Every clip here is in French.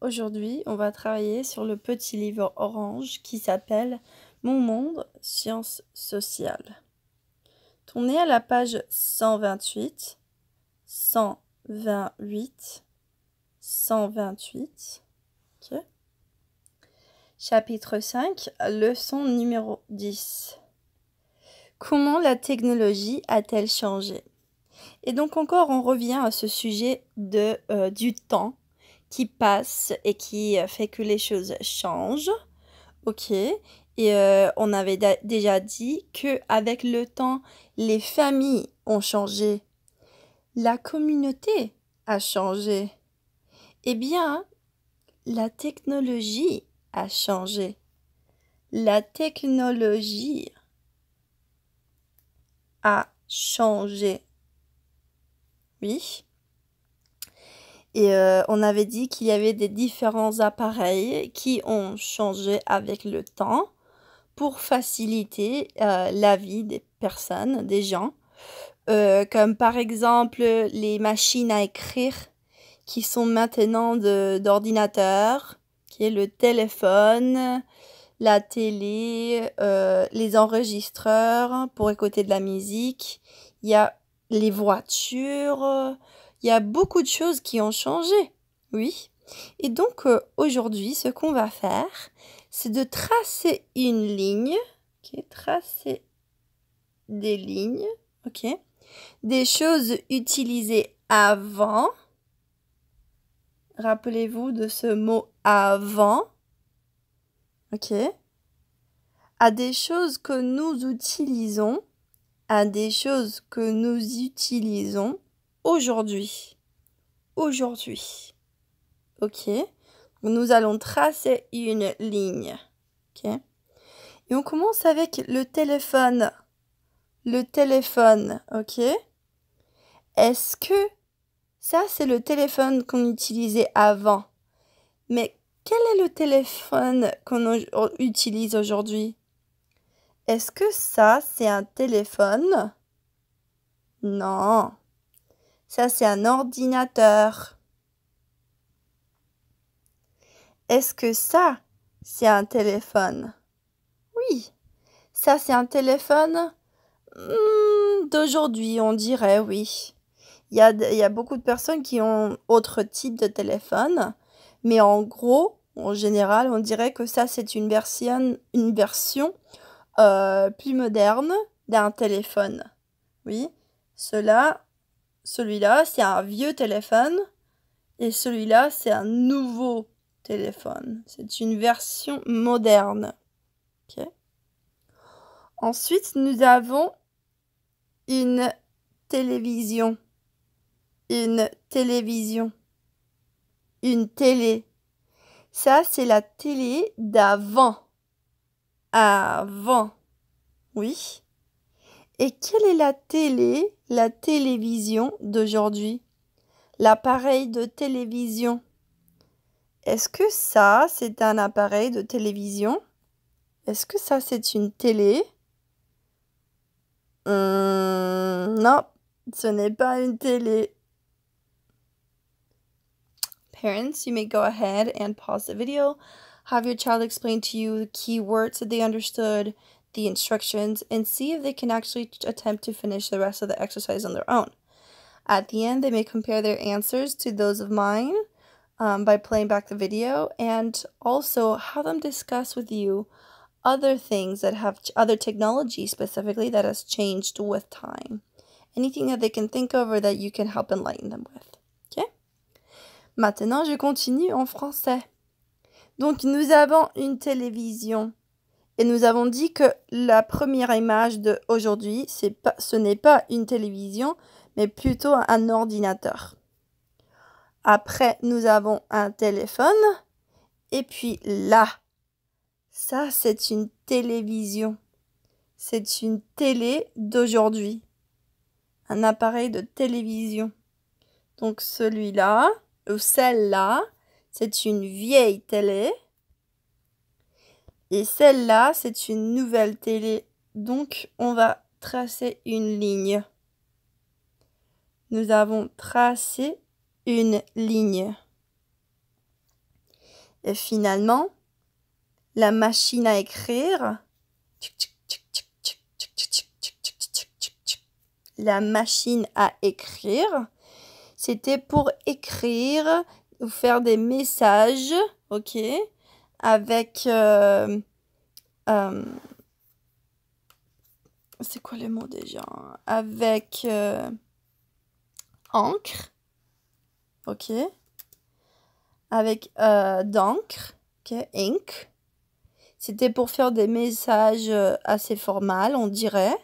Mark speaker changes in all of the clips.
Speaker 1: aujourd'hui on va travailler sur le petit livre orange qui s'appelle Mon monde, sciences sociales. Tournez à la page 128, 128, 128, chapitre 5, leçon numéro 10. Comment la technologie a-t-elle changé Et donc encore on revient à ce sujet de, euh, du temps qui passe et qui euh, fait que les choses changent. Ok. Et euh, on avait déjà dit que avec le temps, les familles ont changé, la communauté a changé. Eh bien, la technologie a changé. La technologie a changé. Oui. Et euh, on avait dit qu'il y avait des différents appareils qui ont changé avec le temps pour faciliter euh, la vie des personnes, des gens. Euh, comme par exemple les machines à écrire qui sont maintenant d'ordinateurs, qui est le téléphone, la télé, les enregistreurs pour écouter de la musique. Il y a les voitures, il y a beaucoup de choses qui ont changé, oui. Et donc euh, aujourd'hui, ce qu'on va faire, c'est de tracer une ligne, Ok, tracer des lignes, ok, des choses utilisées avant. Rappelez-vous de ce mot avant, ok, à des choses que nous utilisons, à des choses que nous utilisons aujourd'hui. Aujourd'hui. Ok Nous allons tracer une ligne. Ok Et on commence avec le téléphone. Le téléphone. Ok Est-ce que ça, c'est le téléphone qu'on utilisait avant. Mais quel est le téléphone qu'on utilise aujourd'hui Est-ce que ça, c'est un téléphone Non. Ça, c'est un ordinateur. Est-ce que ça, c'est un téléphone Oui. Ça, c'est un téléphone hmm, d'aujourd'hui, on dirait, oui. Il y a, y beaucoup de personnes qui ont autre type de téléphone, mais en gros, en général, on dirait que ça, c'est une version, une version euh, plus moderne d'un téléphone. Oui, cela, celui-là, c'est un vieux téléphone. Et celui-là, c'est un nouveau téléphone. C'est une version moderne. Ensuite, nous avons une télévision. Une télévision. Une télé. Ça, c'est la télé d'avant. Avant. Oui. Et quelle est la télé, la télévision d'aujourd'hui L'appareil de télévision. Est-ce que ça, c'est un appareil de télévision Est-ce que ça, c'est une télé hum, Non, ce n'est pas une télé. Parents, you may go ahead and pause the video. Have your child explain to you the keywords that they understood the instructions and see if they can actually attempt to finish the rest of the exercise on their own. At the end, they may compare their answers to those of mine um, by playing back the video and also have them discuss with you other things that have other technology specifically that has changed with time. Anything that they can think of or that you can help enlighten them with. Okay? Maintenant, je continue en français. Donc, nous avons une télévision. Et nous avons dit que la première image d'aujourd'hui, ce n'est pas une télévision, mais plutôt un ordinateur. Après, nous avons un téléphone. Et puis là, ça, c'est une télévision. C'est une télé d'aujourd'hui. Un appareil de télévision. Donc celui-là, ou celle-là, c'est une vieille télé. Et celle-là, c'est une nouvelle télé. Donc, on va tracer une ligne. Nous avons tracé une ligne. Et finalement, la machine à écrire. La machine à écrire, c'était pour écrire ou faire des messages, ok avec... Euh, euh, c'est quoi les mots déjà? Avec euh, encre. OK. Avec d'encre. OK. Ink. C'était pour faire des messages assez formels, on dirait.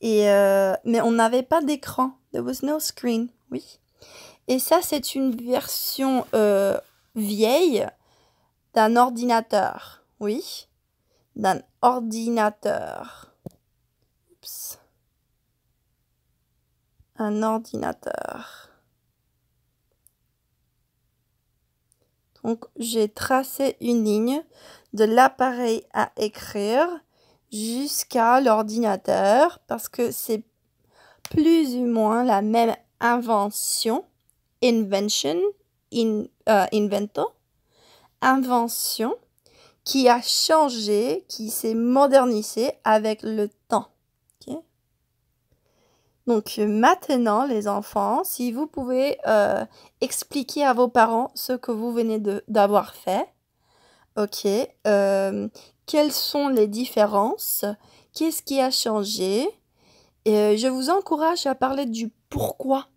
Speaker 1: Et, mais on n'avait pas d'écran. There was no screen. Oui. Et ça, c'est une version vieille d'un ordinateur. Oui. D'un ordinateur. Un ordinateur. Donc j'ai tracé une ligne de l'appareil à écrire jusqu'à l'ordinateur parce que c'est plus ou moins la même invention, invention, in, euh, invento, invention qui a changé, qui s'est modernisée avec le temps. Donc maintenant, les enfants, si vous pouvez euh, expliquer à vos parents ce que vous venez d'avoir fait, ok, euh, quelles sont les différences, qu'est-ce qui a changé, et euh, je vous encourage à parler du pourquoi.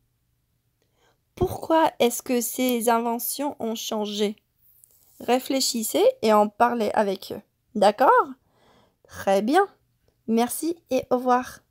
Speaker 1: Pourquoi est-ce que ces inventions ont changé réfléchissez et en parlez avec eux. D'accord Très bien. Merci et au revoir.